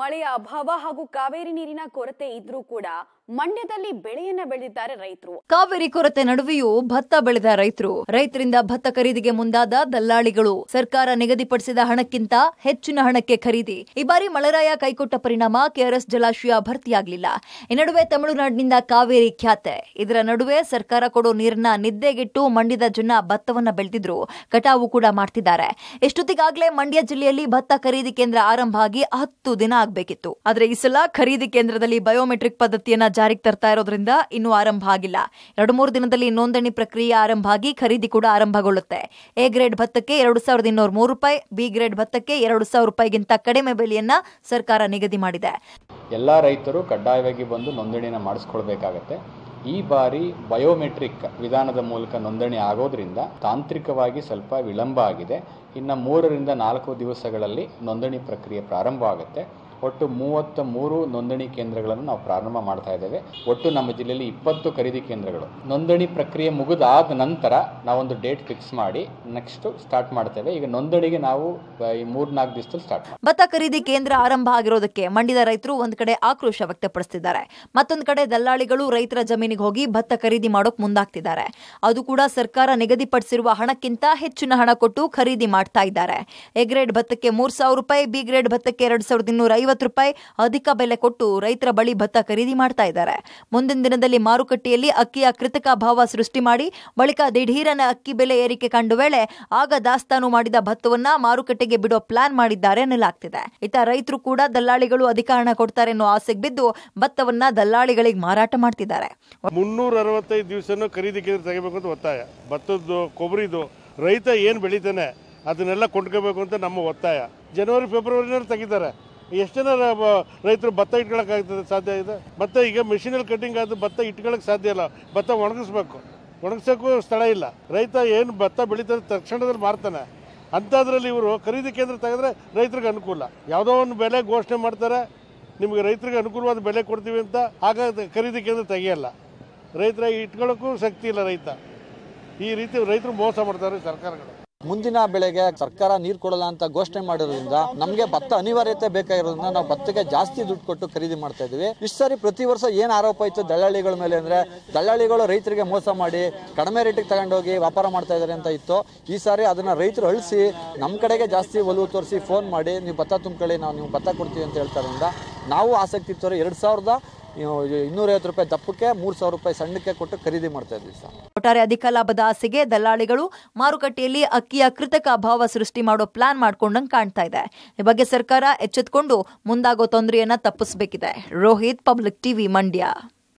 ಮಳೆಯ ಅಭಾವ ಹಾಗೂ ಕಾವೇರಿ ನೀರಿನ ಕೊರತೆ ಇದ್ರೂ ಕೂಡ ಮಂಡ್ಯದಲ್ಲಿ ಬೆಳೆಯನ್ನ ಬೆಳೆದಿದ್ದಾರೆ ರೈತರು ಕಾವೇರಿ ಕೊರತೆ ನಡುವೆಯೂ ಭತ್ತ ಬೆಳೆದ ರೈತರು ರೈತರಿಂದ ಭತ್ತ ಖರೀದಿಗೆ ಮುಂದಾದ ದಲ್ಲಾಳಿಗಳು ಸರ್ಕಾರ ನಿಗದಿಪಡಿಸಿದ ಹಣಕ್ಕಿಂತ ಹೆಚ್ಚಿನ ಹಣಕ್ಕೆ ಖರೀದಿ ಈ ಬಾರಿ ಮಳೆರಾಯ ಕೈಕೊಟ್ಟ ಪರಿಣಾಮ ಕೆಆರ್ಎಸ್ ಜಲಾಶಯ ಭರ್ತಿಯಾಗಲಿಲ್ಲ ಈ ನಡುವೆ ತಮಿಳುನಾಡಿನಿಂದ ಕಾವೇರಿ ಖ್ಯಾತೆ ಇದರ ನಡುವೆ ಸರ್ಕಾರ ಕೊಡೋ ನೀರನ್ನ ನಿದ್ದೆಗಿಟ್ಟು ಮಂಡ್ಯದ ಜನ ಭತ್ತವನ್ನ ಬೆಳೆದಿದ್ರು ಕಟಾವು ಕೂಡ ಮಾಡ್ತಿದ್ದಾರೆ ಎಷ್ಟೊತ್ತಿಗಾಗಲೇ ಮಂಡ್ಯ ಜಿಲ್ಲೆಯಲ್ಲಿ ಭತ್ತ ಖರೀದಿ ಕೇಂದ್ರ ಆರಂಭ ಆಗಿ ಹತ್ತು ದಿನ ಆಗಬೇಕಿತ್ತು ಆದರೆ ಈ ಸಲ ಖರೀದಿ ಕೇಂದ್ರದಲ್ಲಿ ಬಯೋಮೆಟ್ರಿಕ್ ಪದ್ಧತಿಯನ್ನ ಜಾರಿಗೆ ತರ್ತಾ ಇರೋದ್ರಿಂದ ಇನ್ನೂ ಆರಂಭ ಆಗಿಲ್ಲ ಎರಡು ಮೂರು ದಿನದಲ್ಲಿ ನೋಂದಣಿ ಪ್ರಕ್ರಿಯೆ ಆರಂಭ ಆಗಿ ಖರೀದಿ ಕೂಡ ಆರಂಭಗೊಳ್ಳುತ್ತೆ ಎ ಗ್ರೇಡ್ ಭತ್ತಕ್ಕೆ ಎರಡು ಸಾವಿರದ ಇನ್ನೂರ ಮೂರು ರೂಪಾಯಿ ಬಿ ಗ್ರೇಡ್ ಭತ್ತಕ್ಕೆ ಎರಡು ಸಾವಿರ ರೂಪಾಯಿಗಿಂತ ಕಡಿಮೆ ಬೆಲೆಯನ್ನ ಸರ್ಕಾರ ನಿಗದಿ ಮಾಡಿದೆ ಎಲ್ಲ ರೈತರು ಕಡ್ಡಾಯವಾಗಿ ಬಂದು ನೋಂದಣಿನ ಮಾಡಿಸ್ಕೊಳ್ಬೇಕಾಗತ್ತೆ ಈ ಬಾರಿ ಬಯೋಮೆಟ್ರಿಕ್ ವಿಧಾನದ ಮೂಲಕ ನೋಂದಣಿ ಆಗೋದ್ರಿಂದ ತಾಂತ್ರಿಕವಾಗಿ ಸ್ವಲ್ಪ ವಿಳಂಬ ಆಗಿದೆ ಇನ್ನು ಮೂರರಿಂದ ನಾಲ್ಕು ದಿವಸಗಳಲ್ಲಿ ನೋಂದಣಿ ಪ್ರಕ್ರಿಯೆ ಪ್ರಾರಂಭ ಆಗುತ್ತೆ ಒಟ್ಟು ಮೂವತ್ತ ಮೂರು ನೋಂದಣಿ ಕೇಂದ್ರಗಳನ್ನು ನಾವು ಪ್ರಾರಂಭ ಮಾಡ್ತಾ ಇದ್ದೇವೆ ಒಟ್ಟು ನಮ್ಮ ಜಿಲ್ಲೆಯಲ್ಲಿ ಇಪ್ಪತ್ತು ಖರೀದಿ ಕೇಂದ್ರಗಳು ನೋಂದಣಿ ಪ್ರಕ್ರಿಯೆ ಮುಗಿದಾದ ನಂತರ ನಾವೊಂದು ಡೇಟ್ ಫಿಕ್ಸ್ ಮಾಡಿ ನೆಕ್ಸ್ಟ್ ಸ್ಟಾರ್ಟ್ ಮಾಡ್ತೇವೆ ಈಗ ನೋಂದಣಿಗೆ ನಾವು ಈ ಮೂರ್ನಾಲ್ಕು ದಿವಸದಲ್ಲಿ ಸ್ಟಾರ್ಟ್ ಭತ್ತ ಖರೀದಿ ಕೇಂದ್ರ ಆರಂಭ ಆಗಿರೋದಕ್ಕೆ ಮಂಡ್ಯದ ರೈತರು ಒಂದ್ ಕಡೆ ಆಕ್ರೋಶ ವ್ಯಕ್ತಪಡಿಸುತ್ತಿದ್ದಾರೆ ಮತ್ತೊಂದು ಕಡೆ ದಲ್ಲಾಳಿಗಳು ರೈತರ ಜಮೀನಿಗೆ ಹೋಗಿ ಭತ್ತ ಖರೀದಿ ಮಾಡೋಕ್ ಮುಂದಾಗ್ತಿದ್ದಾರೆ ಅದು ಕೂಡ ಸರ್ಕಾರ ನಿಗದಿಪಡಿಸಿರುವ ಹಣಕ್ಕಿಂತ ಹೆಚ್ಚಿನ ಹಣ ಕೊಟ್ಟು ಖರೀದಿ ಮಾಡ್ತಾ ಇದ್ದಾರೆ ಎ ಗ್ರೇಡ್ ಭತ್ತಕ್ಕೆ ಮೂರ್ ಸಾವಿರ ರೂಪಾಯಿ ಬಿ ಗ್ರೇಡ್ ಭತ್ತಕ್ಕೆ ಎರಡ್ ಸಾವಿರದ ಇನ್ನೂರ ಐವತ್ತು ಐವತ್ತು ರೂಪಾಯಿ ಅಧಿಕ ಬೆಲೆ ಕೊಟ್ಟು ರೈತರ ಬಳಿ ಭತ್ತ ಖರೀದಿ ಮಾಡ್ತಾ ಇದ್ದಾರೆ ಮುಂದಿನ ದಿನದಲ್ಲಿ ಮಾರುಕಟ್ಟೆಯಲ್ಲಿ ಅಕ್ಕಿಯ ಕೃತಕ ಭಾವ ಸೃಷ್ಟಿ ಮಾಡಿ ಬಳಿಕ ದಿಢೀರನ ಅಕ್ಕಿ ಬೆಲೆ ಏರಿಕೆ ಕಂಡು ವೇಳೆ ಆಗ ದಾಸ್ತಾನು ಮಾಡಿದ ಭತ್ತವನ್ನ ಮಾರುಕಟ್ಟೆಗೆ ಬಿಡೋ ಪ್ಲಾನ್ ಮಾಡಿದ್ದಾರೆ ಎನ್ನಲಾಗ್ತಿದೆ ಇತ ರೈತರು ಕೂಡ ದಲ್ಲಾಳಿಗಳು ಅಧಿಕ ಹಣ ಕೊಡ್ತಾರೆ ಅನ್ನೋ ಆಸೆಗೆ ಬಿದ್ದು ಭತ್ತವನ್ನ ದಲ್ಲಾಳಿಗಳಿಗೆ ಮಾರಾಟ ಮಾಡ್ತಿದ್ದಾರೆ ಮುನ್ನೂರ ಅರವತ್ತೈದು ದಿವಸ ಖರೀದಿ ಕೇಂದ್ರ ತೆಗಿಬೇಕು ಅಂತ ಒತ್ತಾಯ ಭತ್ತದ್ದು ಕೊಬ್ಬರಿದು ರೈತ ಏನು ಬೆಳಿತಾನೆ ಅದನ್ನೆಲ್ಲ ಕೊಂಡ್ಕೋಬೇಕು ಅಂತ ನಮ್ಮ ಒತ್ತಾಯ ಜನವರಿ ಫೆಬ್ರವರಿನಲ್ಲಿ ತೆಗಿತಾರೆ ಎಷ್ಟು ಜನ ರೈತರು ಭತ್ತ ಇಟ್ಕೊಳಕ್ಕಾಗ್ತದೆ ಸಾಧ್ಯ ಇದೆ ಭತ್ತ ಈಗ ಮಿಷಿನಲ್ಲಿ ಕಟಿಂಗ್ ಆದ್ರೆ ಭತ್ತ ಇಟ್ಕೊಳ್ಳೋಕೆ ಸಾಧ್ಯ ಇಲ್ಲ ಭತ್ತ ಒಣಗಿಸ್ಬೇಕು ಒಣಗಿಸೋಕ್ಕೂ ಸ್ಥಳ ಇಲ್ಲ ರೈತ ಏನು ಭತ್ತ ಬೆಳೀತಾರೆ ತಕ್ಷಣದಲ್ಲಿ ಮಾರ್ತಾನೆ ಅಂಥದ್ರಲ್ಲಿ ಇವರು ಖರೀದಿ ಕೇಂದ್ರ ತೆಗೆದ್ರೆ ರೈತರಿಗೆ ಅನುಕೂಲ ಯಾವುದೋ ಒಂದು ಬೆಲೆ ಘೋಷಣೆ ಮಾಡ್ತಾರೆ ನಿಮಗೆ ರೈತರಿಗೆ ಅನುಕೂಲವಾದ ಬೆಲೆ ಕೊಡ್ತೀವಿ ಅಂತ ಆಗ ಖರೀದಿ ಕೇಂದ್ರ ತೆಗೆಯಲ್ಲ ರೈತರ ಇಟ್ಕೊಳ್ಳೋಕ್ಕೂ ಶಕ್ತಿ ಇಲ್ಲ ರೈತ ಈ ರೀತಿ ರೈತರು ಮೋಸ ಮಾಡ್ತಾರೆ ಸರ್ಕಾರಗಳು ಮುಂದಿನ ಬೆಳೆಗೆ ಸರ್ಕಾರ ನೀರು ಕೊಡಲ್ಲ ಅಂತ ಘೋಷಣೆ ಮಾಡಿರೋದ್ರಿಂದ ನಮಗೆ ಭತ್ತ ಅನಿವಾರ್ಯತೆ ಬೇಕಾಗಿರೋದ್ರಿಂದ ನಾವು ಭತ್ತಕ್ಕೆ ಜಾಸ್ತಿ ದುಡ್ಡು ಕೊಟ್ಟು ಖರೀದಿ ಮಾಡ್ತಾ ಇದ್ವಿ ಇಷ್ಟು ಸಾರಿ ಪ್ರತಿ ವರ್ಷ ಏನು ಆರೋಪ ಇತ್ತು ದಲ್ಲಾಳಿಗಳ ಮೇಲೆ ಅಂದರೆ ದಲ್ಲಾಳಿಗಳು ರೈತರಿಗೆ ಮೋಸ ಮಾಡಿ ಕಡಿಮೆ ರೇಟಿಗೆ ತಗೊಂಡೋಗಿ ವ್ಯಾಪಾರ ಮಾಡ್ತಾ ಇದ್ದಾರೆ ಅಂತ ಇತ್ತು ಈ ಸಾರಿ ಅದನ್ನು ರೈತರು ಅಳಿಸಿ ನಮ್ಮ ಕಡೆಗೆ ಜಾಸ್ತಿ ಒಲವು ತೋರಿಸಿ ಫೋನ್ ಮಾಡಿ ನೀವು ಭತ್ತ ತುಂಬ್ಕೊಳ್ಳಿ ನಾವು ನೀವು ಭತ್ತ ಕೊಡ್ತೀವಿ ಅಂತ ಹೇಳ್ತಾರಿಂದ ನಾವು ಆಸಕ್ತಿ ಇತ್ತು ಎರಡು ಸಾವಿರದ ಇನ್ನೂರೈವತ್ತು ರೂಪಾಯಿ ದಪ್ಪಕ್ಕೆ ಮೂರು ಸಾವಿರ ರೂಪಾಯಿ ಸಣ್ಣಕ್ಕೆ ಕೊಟ್ಟು ಖರೀದಿ ಮಾಡ್ತಾ ಇದ್ವಿ ಸರ್ ಒಟ್ಟಾರೆ ಅಧಿಕ ಲಾಭದ ಆಸೆಗೆ ದಲ್ಲಾಳಿಗಳು ಮಾರುಕಟ್ಟೆಯಲ್ಲಿ ಅಕ್ಕಿಯ ಕೃತಕ ಅಭಾವ ಸೃಷ್ಟಿ ಮಾಡೋ ಪ್ಲಾನ್ ಮಾಡ್ಕೊಂಡಂಗೆ ಕಾಣ್ತಾ ಇದೆ ಈ ಬಗ್ಗೆ ಸರ್ಕಾರ ಎಚ್ಚೆತ್ಕೊಂಡು ಮುಂದಾಗೋ ತೊಂದರೆಯನ್ನ ತಪ್ಪಿಸಬೇಕಿದೆ ರೋಹಿತ್ ಪಬ್ಲಿಕ್ ಟಿವಿ ಮಂಡ್ಯ